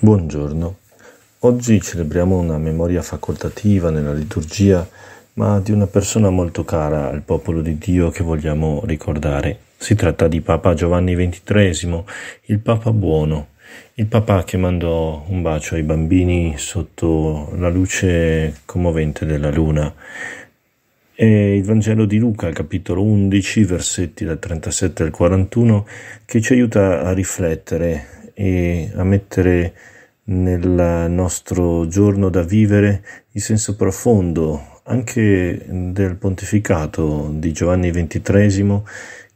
Buongiorno. Oggi celebriamo una memoria facoltativa nella liturgia, ma di una persona molto cara al popolo di Dio che vogliamo ricordare. Si tratta di Papa Giovanni XXIII, il Papa buono, il Papa che mandò un bacio ai bambini sotto la luce commovente della luna. È il Vangelo di Luca, capitolo 11, versetti dal 37 al 41, che ci aiuta a riflettere e a mettere nel nostro giorno da vivere il senso profondo anche del pontificato di Giovanni XXIII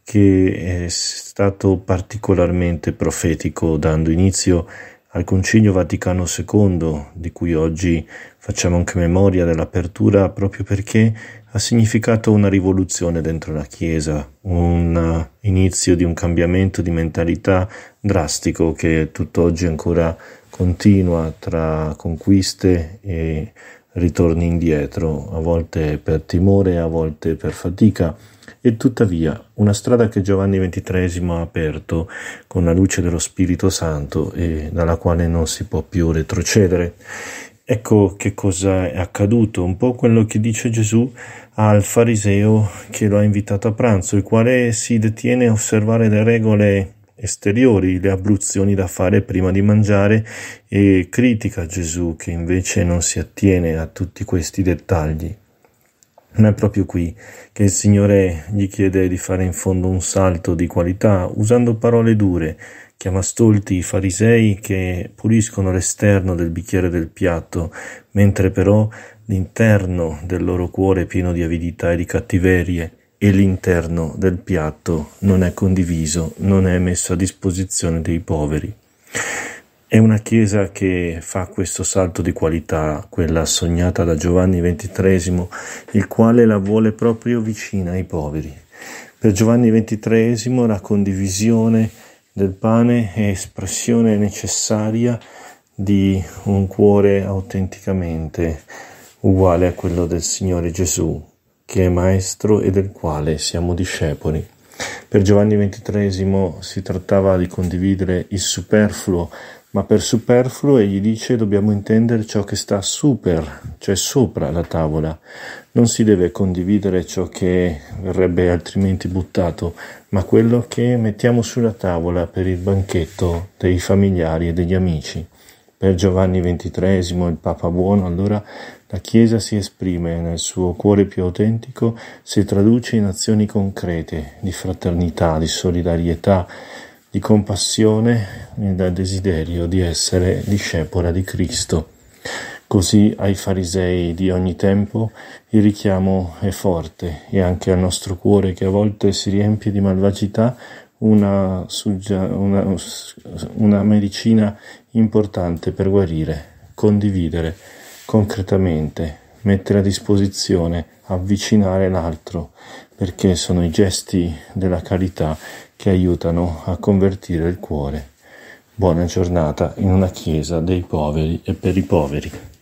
che è stato particolarmente profetico dando inizio a al Concilio Vaticano II, di cui oggi facciamo anche memoria dell'apertura proprio perché ha significato una rivoluzione dentro la Chiesa, un inizio di un cambiamento di mentalità drastico che tutt'oggi ancora continua tra conquiste e ritorni indietro, a volte per timore, a volte per fatica. E tuttavia, una strada che Giovanni XXIII ha aperto con la luce dello Spirito Santo e dalla quale non si può più retrocedere. Ecco che cosa è accaduto, un po' quello che dice Gesù al fariseo che lo ha invitato a pranzo, il quale si detiene a osservare le regole esteriori, le abluzioni da fare prima di mangiare e critica Gesù che invece non si attiene a tutti questi dettagli. Ma è proprio qui che il Signore gli chiede di fare in fondo un salto di qualità usando parole dure, chiama stolti i farisei che puliscono l'esterno del bicchiere del piatto, mentre però l'interno del loro cuore è pieno di avidità e di cattiverie e l'interno del piatto non è condiviso, non è messo a disposizione dei poveri. È una chiesa che fa questo salto di qualità, quella sognata da Giovanni XXIII, il quale la vuole proprio vicina ai poveri. Per Giovanni XXIII la condivisione del pane è espressione necessaria di un cuore autenticamente uguale a quello del Signore Gesù, che è maestro e del quale siamo discepoli. Per Giovanni XXIII si trattava di condividere il superfluo, ma per superfluo egli dice dobbiamo intendere ciò che sta super, cioè sopra la tavola. Non si deve condividere ciò che verrebbe altrimenti buttato, ma quello che mettiamo sulla tavola per il banchetto dei familiari e degli amici. Per Giovanni XXIII, il Papa buono, allora la Chiesa si esprime nel suo cuore più autentico, si traduce in azioni concrete di fraternità, di solidarietà, di compassione e dal desiderio di essere discepola di Cristo. Così ai farisei di ogni tempo il richiamo è forte e anche al nostro cuore che a volte si riempie di malvagità una, una, una medicina importante per guarire, condividere concretamente, mettere a disposizione, avvicinare l'altro, perché sono i gesti della carità che aiutano a convertire il cuore. Buona giornata in una chiesa dei poveri e per i poveri.